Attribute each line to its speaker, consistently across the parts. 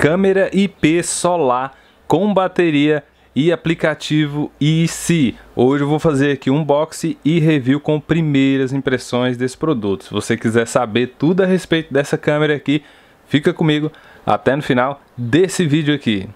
Speaker 1: câmera IP solar com bateria e aplicativo IC. Hoje eu vou fazer aqui um unboxing e review com primeiras impressões desse produto. Se você quiser saber tudo a respeito dessa câmera aqui, fica comigo até no final desse vídeo aqui.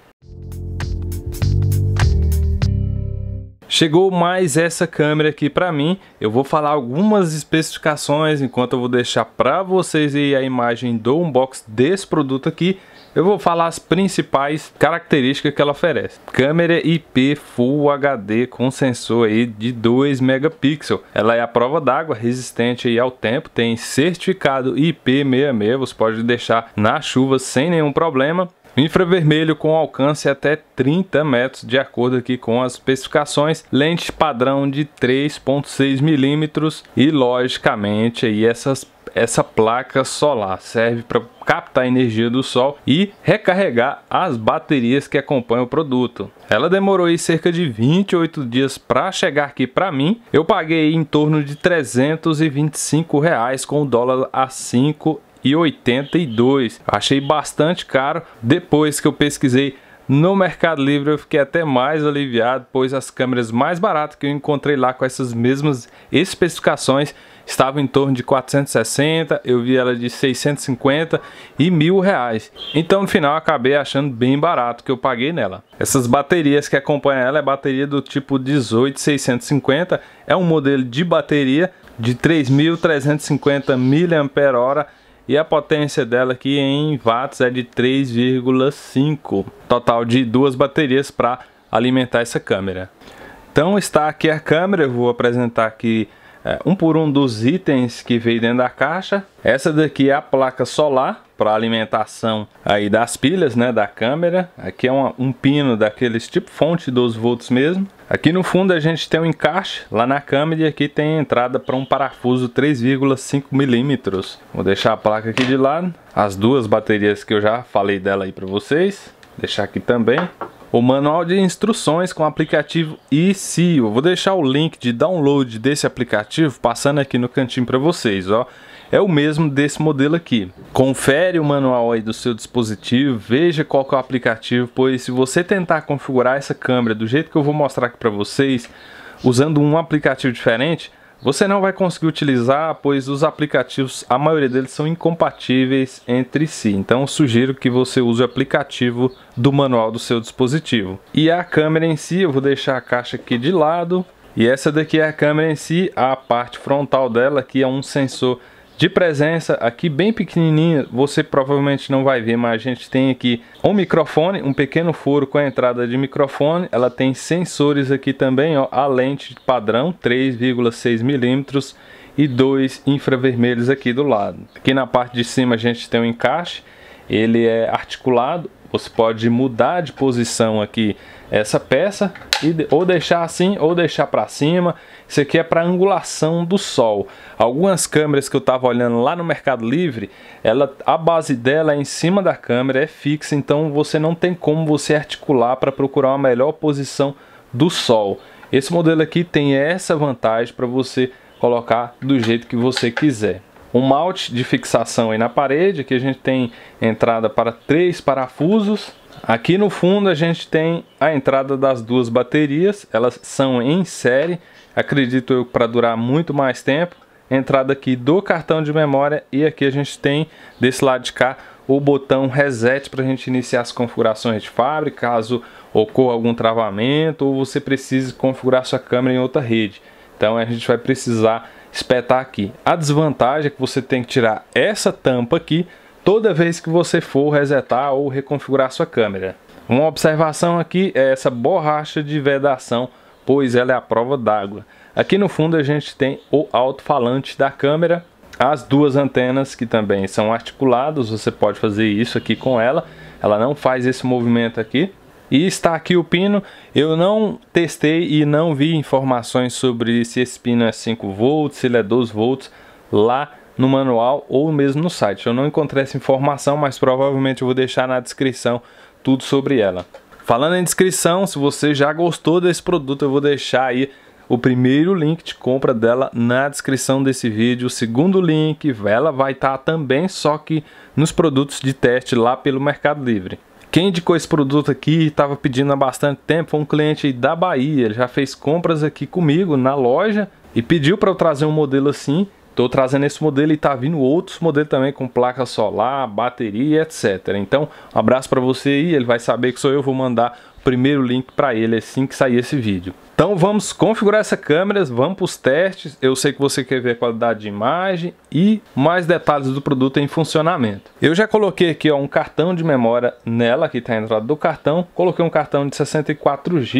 Speaker 1: Chegou mais essa câmera aqui para mim, eu vou falar algumas especificações enquanto eu vou deixar para vocês aí a imagem do unboxing desse produto aqui eu vou falar as principais características que ela oferece. Câmera IP Full HD com sensor aí de 2 megapixels. Ela é a prova d'água, resistente aí ao tempo, tem certificado IP66, você pode deixar na chuva sem nenhum problema. Infravermelho com alcance até 30 metros, de acordo aqui com as especificações, lente padrão de 3.6 milímetros e logicamente aí essas essa placa solar serve para captar a energia do sol e recarregar as baterias que acompanham o produto. Ela demorou aí cerca de 28 dias para chegar aqui para mim. Eu paguei em torno de 325 reais com o dólar a 5 e 82. Achei bastante caro. Depois que eu pesquisei no Mercado Livre eu fiquei até mais aliviado, pois as câmeras mais baratas que eu encontrei lá com essas mesmas especificações estavam em torno de 460, eu vi ela de 650 e mil reais. Então no final acabei achando bem barato que eu paguei nela. Essas baterias que acompanham ela é bateria do tipo 18650, é um modelo de bateria de 3.350 mAh e a potência dela aqui em watts é de 3,5, total de duas baterias para alimentar essa câmera. Então está aqui a câmera, eu vou apresentar aqui é, um por um dos itens que veio dentro da caixa. Essa daqui é a placa solar para alimentação aí das pilhas, né, da câmera. Aqui é uma, um pino daqueles tipo fonte 12 volts mesmo. Aqui no fundo a gente tem um encaixe lá na câmera e aqui tem a entrada para um parafuso 3,5 milímetros. Vou deixar a placa aqui de lado, as duas baterias que eu já falei dela aí para vocês. Deixar aqui também o manual de instruções com o aplicativo se Eu vou deixar o link de download desse aplicativo passando aqui no cantinho para vocês, ó. É o mesmo desse modelo aqui. Confere o manual aí do seu dispositivo, veja qual que é o aplicativo, pois se você tentar configurar essa câmera do jeito que eu vou mostrar aqui para vocês, usando um aplicativo diferente, você não vai conseguir utilizar, pois os aplicativos, a maioria deles são incompatíveis entre si. Então sugiro que você use o aplicativo do manual do seu dispositivo. E a câmera em si, eu vou deixar a caixa aqui de lado. E essa daqui é a câmera em si, a parte frontal dela que é um sensor de presença aqui bem pequenininha, você provavelmente não vai ver, mas a gente tem aqui um microfone, um pequeno furo com a entrada de microfone, ela tem sensores aqui também, ó, a lente padrão 3,6 milímetros e dois infravermelhos aqui do lado. Aqui na parte de cima a gente tem um encaixe, ele é articulado, você pode mudar de posição aqui essa peça e ou deixar assim ou deixar para cima. Isso aqui é para angulação do sol. Algumas câmeras que eu estava olhando lá no Mercado Livre, ela a base dela é em cima da câmera, é fixa, então você não tem como você articular para procurar uma melhor posição do sol. Esse modelo aqui tem essa vantagem para você colocar do jeito que você quiser um malte de fixação aí na parede, que a gente tem entrada para três parafusos. Aqui no fundo a gente tem a entrada das duas baterias, elas são em série, acredito eu para durar muito mais tempo. Entrada aqui do cartão de memória e aqui a gente tem desse lado de cá o botão reset para a gente iniciar as configurações de fábrica, caso ocorra algum travamento ou você precise configurar sua câmera em outra rede. Então a gente vai precisar espetar aqui. A desvantagem é que você tem que tirar essa tampa aqui toda vez que você for resetar ou reconfigurar sua câmera. Uma observação aqui é essa borracha de vedação, pois ela é a prova d'água. Aqui no fundo a gente tem o alto-falante da câmera, as duas antenas que também são articuladas, você pode fazer isso aqui com ela. Ela não faz esse movimento aqui, e está aqui o pino. Eu não testei e não vi informações sobre se esse pino é 5 volts, se ele é 12 volts lá no manual ou mesmo no site. Eu não encontrei essa informação, mas provavelmente eu vou deixar na descrição tudo sobre ela. Falando em descrição, se você já gostou desse produto, eu vou deixar aí o primeiro link de compra dela na descrição desse vídeo. O segundo link, ela vai estar tá também, só que nos produtos de teste lá pelo Mercado Livre. Quem indicou esse produto aqui estava pedindo há bastante tempo foi um cliente da Bahia. Ele já fez compras aqui comigo na loja e pediu para eu trazer um modelo assim. Estou trazendo esse modelo e está vindo outros modelos também com placa solar, bateria, etc. Então, um abraço para você aí. Ele vai saber que sou eu, vou mandar primeiro link para ele assim que sair esse vídeo. Então vamos configurar essa câmera, vamos para os testes. Eu sei que você quer ver a qualidade de imagem e mais detalhes do produto em funcionamento. Eu já coloquei aqui ó, um cartão de memória nela, que está a entrada do cartão. Coloquei um cartão de 64 GB.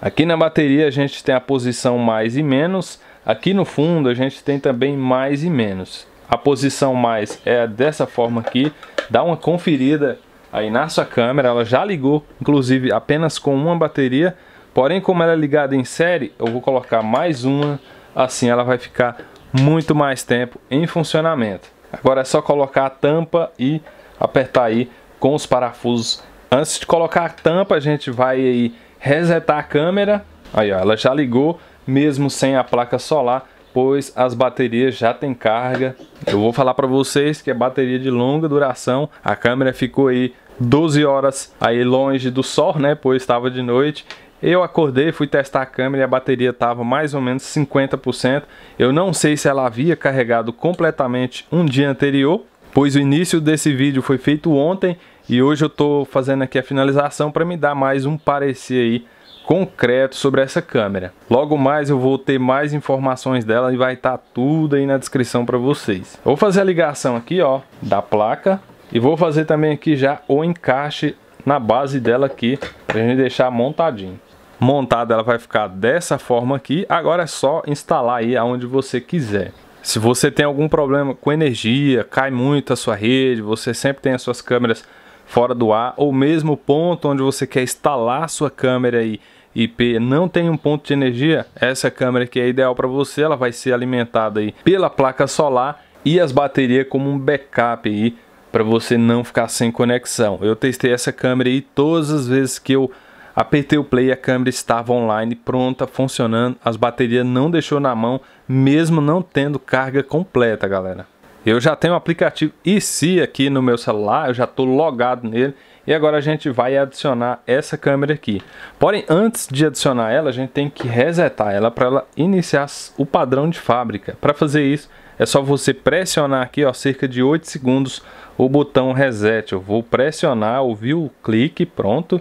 Speaker 1: Aqui na bateria a gente tem a posição mais e menos. Aqui no fundo a gente tem também mais e menos. A posição mais é dessa forma aqui. Dá uma conferida aí na sua câmera. Ela já ligou, inclusive, apenas com uma bateria. Porém, como ela é ligada em série, eu vou colocar mais uma. Assim ela vai ficar muito mais tempo em funcionamento. Agora é só colocar a tampa e apertar aí com os parafusos. Antes de colocar a tampa, a gente vai aí resetar a câmera. Aí, ó, ela já ligou, mesmo sem a placa solar pois as baterias já têm carga. Eu vou falar para vocês que é bateria de longa duração. A câmera ficou aí 12 horas aí longe do sol, né, pois estava de noite. Eu acordei, fui testar a câmera e a bateria estava mais ou menos 50%. Eu não sei se ela havia carregado completamente um dia anterior, pois o início desse vídeo foi feito ontem e hoje eu estou fazendo aqui a finalização para me dar mais um parecer aí concreto sobre essa câmera. Logo mais eu vou ter mais informações dela e vai estar tá tudo aí na descrição para vocês. Vou fazer a ligação aqui ó da placa e vou fazer também aqui já o encaixe na base dela aqui para a gente deixar montadinho. Montada ela vai ficar dessa forma aqui, agora é só instalar aí aonde você quiser. Se você tem algum problema com energia, cai muito a sua rede, você sempre tem as suas câmeras fora do ar, ou mesmo o ponto onde você quer instalar sua câmera e IP não tem um ponto de energia, essa câmera que é ideal para você, ela vai ser alimentada aí pela placa solar e as baterias como um backup aí para você não ficar sem conexão. Eu testei essa câmera aí todas as vezes que eu apertei o play, a câmera estava online, pronta, funcionando, as baterias não deixou na mão, mesmo não tendo carga completa, galera. Eu já tenho o aplicativo IC aqui no meu celular, eu já estou logado nele. E agora a gente vai adicionar essa câmera aqui. Porém, antes de adicionar ela, a gente tem que resetar ela para ela iniciar o padrão de fábrica. Para fazer isso, é só você pressionar aqui, ó, cerca de 8 segundos, o botão reset. Eu vou pressionar, ouvir o clique, pronto.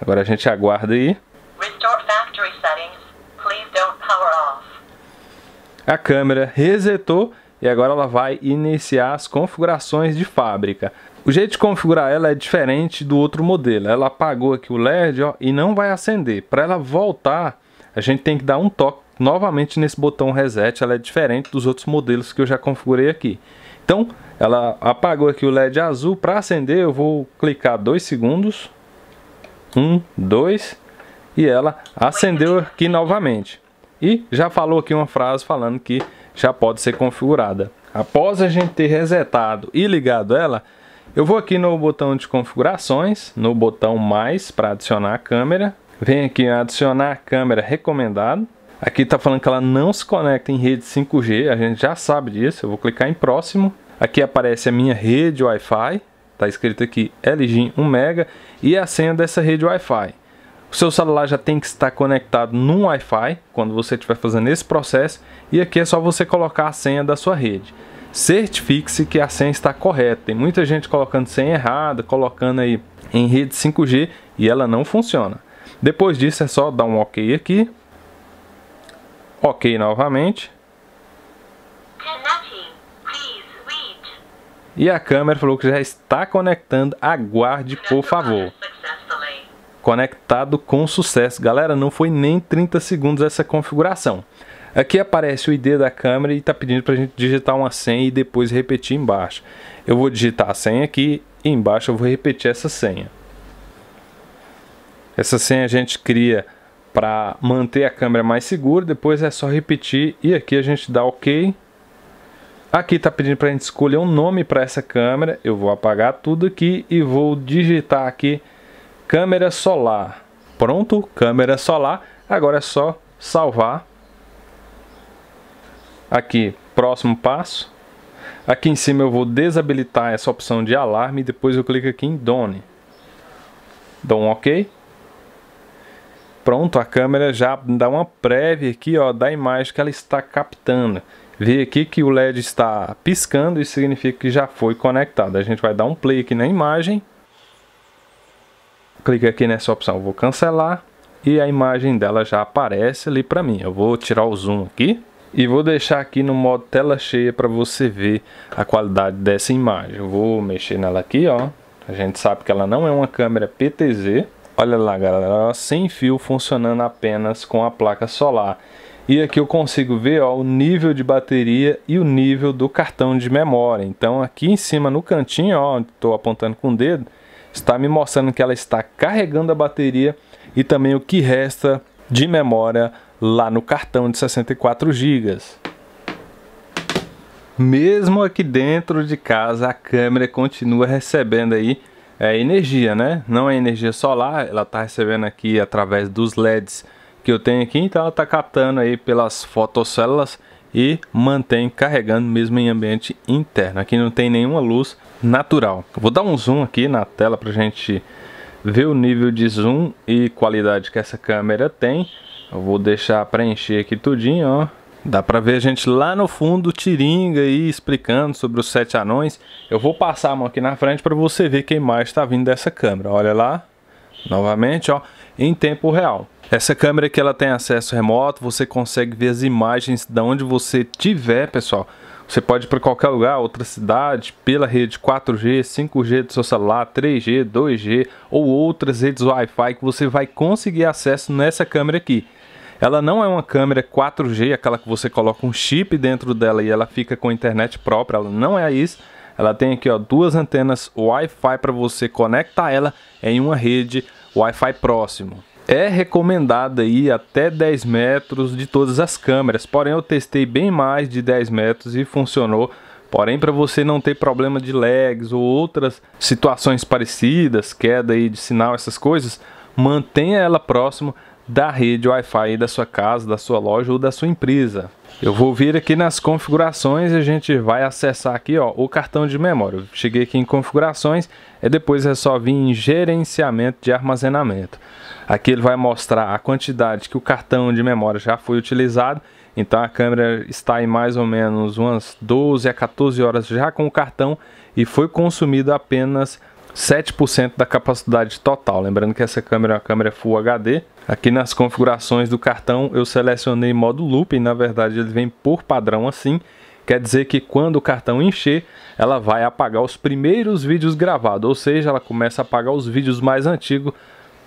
Speaker 1: Agora a gente aguarda aí. A câmera resetou e agora ela vai iniciar as configurações de fábrica. O jeito de configurar ela é diferente do outro modelo. Ela apagou aqui o LED ó, e não vai acender. Para ela voltar, a gente tem que dar um toque novamente nesse botão reset. Ela é diferente dos outros modelos que eu já configurei aqui. Então, ela apagou aqui o LED azul. Para acender, eu vou clicar dois segundos. Um, dois. E ela acendeu aqui novamente. E já falou aqui uma frase falando que já pode ser configurada. Após a gente ter resetado e ligado ela, eu vou aqui no botão de configurações, no botão mais para adicionar a câmera. Venho aqui em adicionar a câmera recomendado. Aqui está falando que ela não se conecta em rede 5G, a gente já sabe disso. Eu vou clicar em próximo. Aqui aparece a minha rede Wi-Fi, está escrito aqui LG 1 mega e a senha dessa rede Wi-Fi. O seu celular já tem que estar conectado no Wi-Fi quando você estiver fazendo esse processo e aqui é só você colocar a senha da sua rede. Certifique-se que a senha está correta. Tem muita gente colocando senha errada, colocando aí em rede 5G e ela não funciona. Depois disso é só dar um OK aqui. OK novamente. E a câmera falou que já está conectando. Aguarde, por favor conectado com sucesso. Galera, não foi nem 30 segundos essa configuração. Aqui aparece o ID da câmera e está pedindo para a gente digitar uma senha e depois repetir embaixo. Eu vou digitar a senha aqui e embaixo eu vou repetir essa senha. Essa senha a gente cria para manter a câmera mais segura, depois é só repetir e aqui a gente dá OK. Aqui está pedindo para a gente escolher um nome para essa câmera, eu vou apagar tudo aqui e vou digitar aqui câmera solar. Pronto, câmera solar. Agora é só salvar. Aqui, próximo passo. Aqui em cima eu vou desabilitar essa opção de alarme e depois eu clico aqui em Done. Dou um OK. Pronto, a câmera já dá uma prévia aqui ó, da imagem que ela está captando. Vê aqui que o LED está piscando, isso significa que já foi conectado. A gente vai dar um play aqui na imagem clique aqui nessa opção, vou cancelar e a imagem dela já aparece ali para mim. Eu vou tirar o zoom aqui e vou deixar aqui no modo tela cheia para você ver a qualidade dessa imagem. Eu vou mexer nela aqui, ó. A gente sabe que ela não é uma câmera PTZ. Olha lá, galera, sem fio funcionando apenas com a placa solar. E aqui eu consigo ver ó, o nível de bateria e o nível do cartão de memória. Então aqui em cima no cantinho, ó, estou apontando com o dedo, está me mostrando que ela está carregando a bateria e também o que resta de memória lá no cartão de 64 GB. Mesmo aqui dentro de casa a câmera continua recebendo aí é, energia, né? Não é energia solar, ela está recebendo aqui através dos LEDs que eu tenho aqui, então ela está captando aí pelas fotocélulas e mantém carregando mesmo em ambiente interno. Aqui não tem nenhuma luz natural. Vou dar um zoom aqui na tela para a gente ver o nível de zoom e qualidade que essa câmera tem. Eu vou deixar preencher aqui tudinho, ó. Dá para ver a gente lá no fundo, Tiringa aí, explicando sobre os sete anões. Eu vou passar a mão aqui na frente para você ver quem mais está vindo dessa câmera. Olha lá, novamente, ó, em tempo real. Essa câmera que ela tem acesso remoto, você consegue ver as imagens de onde você tiver, pessoal. Você pode ir para qualquer lugar, outra cidade, pela rede 4G, 5G do seu celular, 3G, 2G ou outras redes Wi-Fi que você vai conseguir acesso nessa câmera aqui. Ela não é uma câmera 4G, aquela que você coloca um chip dentro dela e ela fica com internet própria, ela não é isso. Ela tem aqui ó, duas antenas Wi-Fi para você conectar ela em uma rede Wi-Fi próximo. É recomendada aí até 10 metros de todas as câmeras, porém eu testei bem mais de 10 metros e funcionou. Porém, para você não ter problema de lags ou outras situações parecidas, queda aí de sinal, essas coisas, mantenha ela próximo da rede Wi-Fi da sua casa, da sua loja ou da sua empresa. Eu vou vir aqui nas configurações e a gente vai acessar aqui ó, o cartão de memória. Eu cheguei aqui em configurações e é depois é só vir em gerenciamento de armazenamento. Aqui ele vai mostrar a quantidade que o cartão de memória já foi utilizado. Então a câmera está em mais ou menos umas 12 a 14 horas já com o cartão e foi consumido apenas 7% da capacidade total. Lembrando que essa câmera é uma câmera Full HD. Aqui nas configurações do cartão eu selecionei modo looping, na verdade ele vem por padrão assim. Quer dizer que quando o cartão encher, ela vai apagar os primeiros vídeos gravados, ou seja, ela começa a apagar os vídeos mais antigos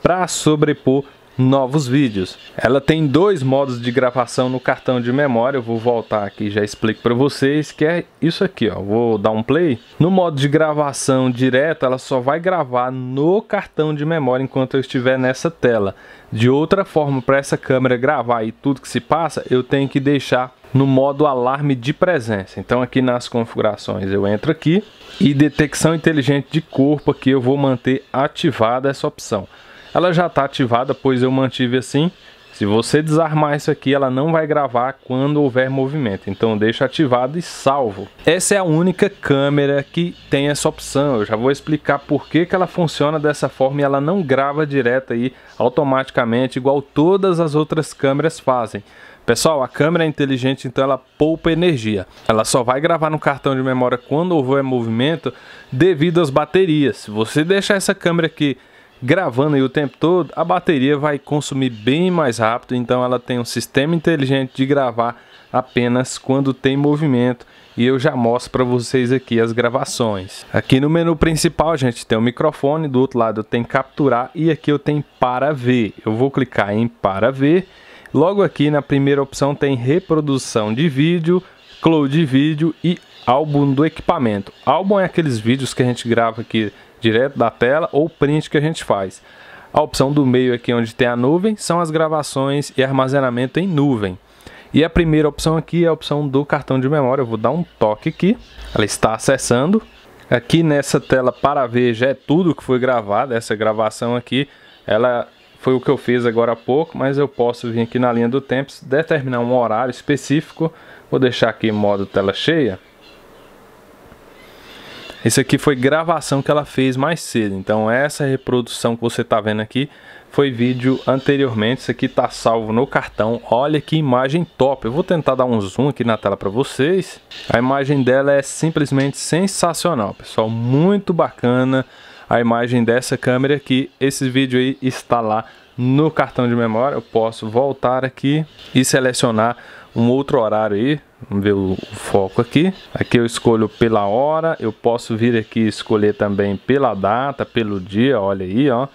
Speaker 1: para sobrepor novos vídeos. Ela tem dois modos de gravação no cartão de memória, eu vou voltar aqui já explico para vocês, que é isso aqui, ó. Vou dar um play. No modo de gravação direta, ela só vai gravar no cartão de memória enquanto eu estiver nessa tela. De outra forma, para essa câmera gravar e tudo que se passa, eu tenho que deixar no modo alarme de presença. Então aqui nas configurações eu entro aqui e detecção inteligente de corpo aqui eu vou manter ativada essa opção. Ela já está ativada, pois eu mantive assim. Se você desarmar isso aqui, ela não vai gravar quando houver movimento. Então deixa ativado e salvo. Essa é a única câmera que tem essa opção. Eu já vou explicar por que, que ela funciona dessa forma e ela não grava direto aí automaticamente, igual todas as outras câmeras fazem. Pessoal, a câmera é inteligente, então ela poupa energia. Ela só vai gravar no cartão de memória quando houver movimento devido às baterias. Se você deixar essa câmera aqui gravando aí o tempo todo, a bateria vai consumir bem mais rápido, então ela tem um sistema inteligente de gravar apenas quando tem movimento e eu já mostro para vocês aqui as gravações. Aqui no menu principal, gente, tem o microfone, do outro lado eu tenho capturar e aqui eu tenho para ver. Eu vou clicar em para ver. Logo aqui na primeira opção tem reprodução de vídeo, cloud de vídeo e álbum do equipamento. Álbum é aqueles vídeos que a gente grava aqui direto da tela ou print que a gente faz. A opção do meio aqui onde tem a nuvem são as gravações e armazenamento em nuvem. E a primeira opção aqui é a opção do cartão de memória. Eu vou dar um toque aqui. Ela está acessando. Aqui nessa tela para ver já é tudo que foi gravado. Essa gravação aqui, ela foi o que eu fiz agora há pouco, mas eu posso vir aqui na linha do tempo, determinar um horário específico. Vou deixar aqui modo tela cheia. Isso aqui foi gravação que ela fez mais cedo. Então essa reprodução que você está vendo aqui foi vídeo anteriormente. Isso aqui está salvo no cartão. Olha que imagem top. Eu vou tentar dar um zoom aqui na tela para vocês. A imagem dela é simplesmente sensacional, pessoal. Muito bacana a imagem dessa câmera aqui. Esse vídeo aí está lá no cartão de memória, eu posso voltar aqui e selecionar um outro horário aí, vamos ver o foco aqui. Aqui eu escolho pela hora, eu posso vir aqui escolher também pela data, pelo dia, olha aí, ó.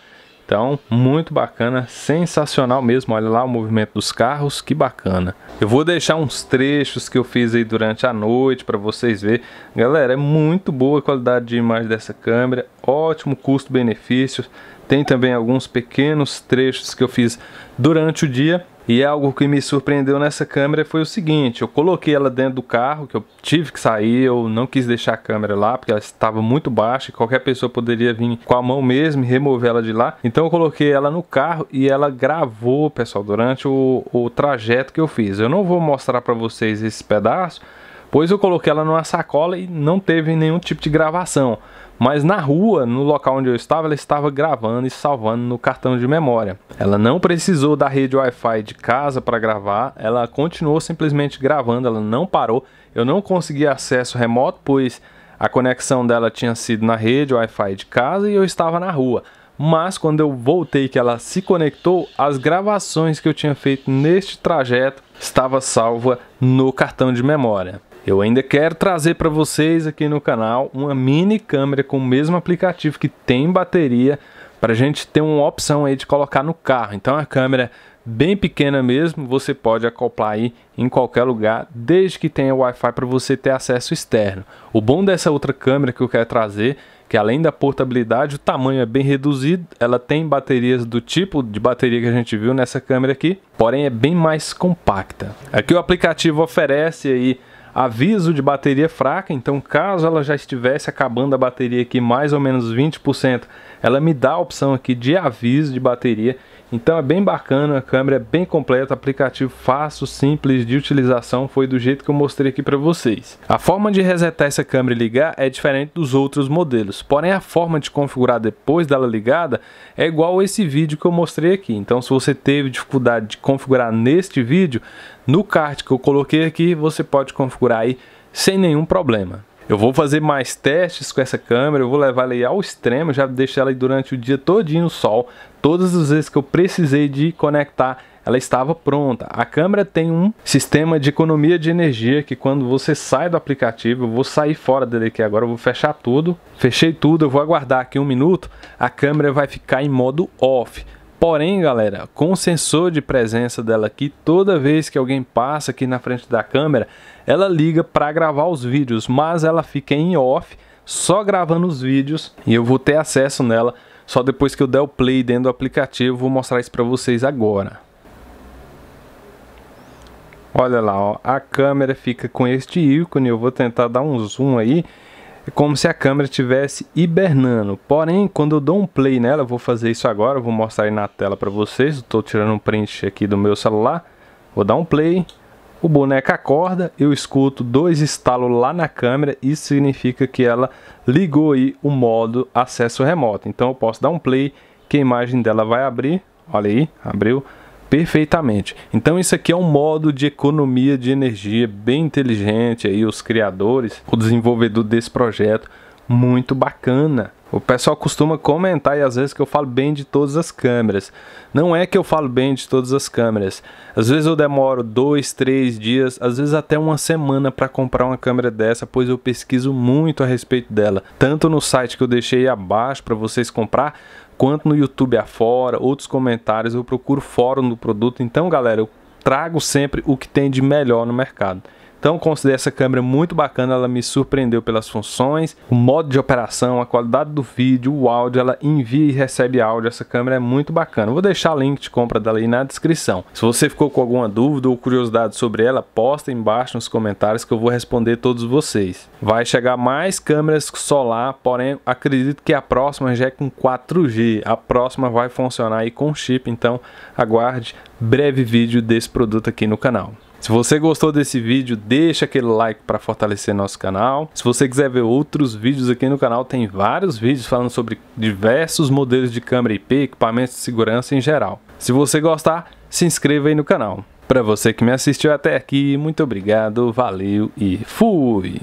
Speaker 1: Então, muito bacana, sensacional mesmo. Olha lá o movimento dos carros, que bacana. Eu vou deixar uns trechos que eu fiz aí durante a noite para vocês ver. Galera, é muito boa a qualidade de imagem dessa câmera, ótimo custo-benefício. Tem também alguns pequenos trechos que eu fiz durante o dia. E é algo que me surpreendeu nessa câmera foi o seguinte: eu coloquei ela dentro do carro, que eu tive que sair, eu não quis deixar a câmera lá porque ela estava muito baixa e qualquer pessoa poderia vir com a mão mesmo e remover ela de lá. Então eu coloquei ela no carro e ela gravou, pessoal, durante o, o trajeto que eu fiz. Eu não vou mostrar para vocês esse pedaço pois eu coloquei ela numa sacola e não teve nenhum tipo de gravação. Mas na rua, no local onde eu estava, ela estava gravando e salvando no cartão de memória. Ela não precisou da rede Wi-Fi de casa para gravar, ela continuou simplesmente gravando, ela não parou. Eu não consegui acesso remoto, pois a conexão dela tinha sido na rede Wi-Fi de casa e eu estava na rua. Mas quando eu voltei que ela se conectou, as gravações que eu tinha feito neste trajeto estava salva no cartão de memória. Eu ainda quero trazer para vocês aqui no canal uma mini câmera com o mesmo aplicativo que tem bateria para a gente ter uma opção aí de colocar no carro. Então a câmera bem pequena mesmo, você pode acoplar aí em qualquer lugar, desde que tenha Wi-Fi para você ter acesso externo. O bom dessa outra câmera que eu quero trazer, que além da portabilidade, o tamanho é bem reduzido, ela tem baterias do tipo de bateria que a gente viu nessa câmera aqui, porém é bem mais compacta. Aqui o aplicativo oferece aí Aviso de bateria fraca, então caso ela já estivesse acabando a bateria aqui mais ou menos 20%, ela me dá a opção aqui de aviso de bateria. Então é bem bacana, a câmera é bem completa, aplicativo fácil, simples de utilização, foi do jeito que eu mostrei aqui para vocês. A forma de resetar essa câmera e ligar é diferente dos outros modelos, porém a forma de configurar depois dela ligada é igual a esse vídeo que eu mostrei aqui. Então se você teve dificuldade de configurar neste vídeo, no card que eu coloquei aqui, você pode configurar aí sem nenhum problema. Eu vou fazer mais testes com essa câmera, eu vou levar ela ao extremo, já deixei ela durante o dia todinho no sol. Todas as vezes que eu precisei de conectar, ela estava pronta. A câmera tem um sistema de economia de energia que quando você sai do aplicativo, eu vou sair fora dele aqui agora, eu vou fechar tudo. Fechei tudo, eu vou aguardar aqui um minuto, a câmera vai ficar em modo off. Porém, galera, com o sensor de presença dela aqui, toda vez que alguém passa aqui na frente da câmera, ela liga para gravar os vídeos, mas ela fica em off, só gravando os vídeos, e eu vou ter acesso nela só depois que eu der o play dentro do aplicativo, vou mostrar isso para vocês agora. Olha lá, ó, a câmera fica com este ícone, eu vou tentar dar um zoom aí, é como se a câmera estivesse hibernando. Porém, quando eu dou um play nela, eu vou fazer isso agora, eu vou mostrar aí na tela para vocês. Estou tirando um print aqui do meu celular. Vou dar um play. O boneco acorda, eu escuto dois estalos lá na câmera, isso significa que ela ligou aí o modo acesso remoto. Então eu posso dar um play, que a imagem dela vai abrir, olha aí, abriu perfeitamente. Então isso aqui é um modo de economia de energia bem inteligente aí os criadores, o desenvolvedor desse projeto muito bacana. O pessoal costuma comentar e às vezes que eu falo bem de todas as câmeras. Não é que eu falo bem de todas as câmeras. Às vezes eu demoro dois, três dias, às vezes até uma semana para comprar uma câmera dessa, pois eu pesquiso muito a respeito dela, tanto no site que eu deixei abaixo para vocês comprar, quanto no YouTube afora, outros comentários, eu procuro fórum do produto. Então, galera, eu trago sempre o que tem de melhor no mercado. Então considero essa câmera muito bacana, ela me surpreendeu pelas funções, o modo de operação, a qualidade do vídeo, o áudio, ela envia e recebe áudio, essa câmera é muito bacana. Vou deixar o link de compra dela aí na descrição. Se você ficou com alguma dúvida ou curiosidade sobre ela, posta embaixo nos comentários que eu vou responder todos vocês. Vai chegar mais câmeras solar, porém acredito que a próxima já é com 4G, a próxima vai funcionar aí com chip, então aguarde breve vídeo desse produto aqui no canal. Se você gostou desse vídeo, deixa aquele like para fortalecer nosso canal. Se você quiser ver outros vídeos aqui no canal, tem vários vídeos falando sobre diversos modelos de câmera IP, equipamentos de segurança em geral. Se você gostar, se inscreva aí no canal. Para você que me assistiu até aqui, muito obrigado, valeu e fui!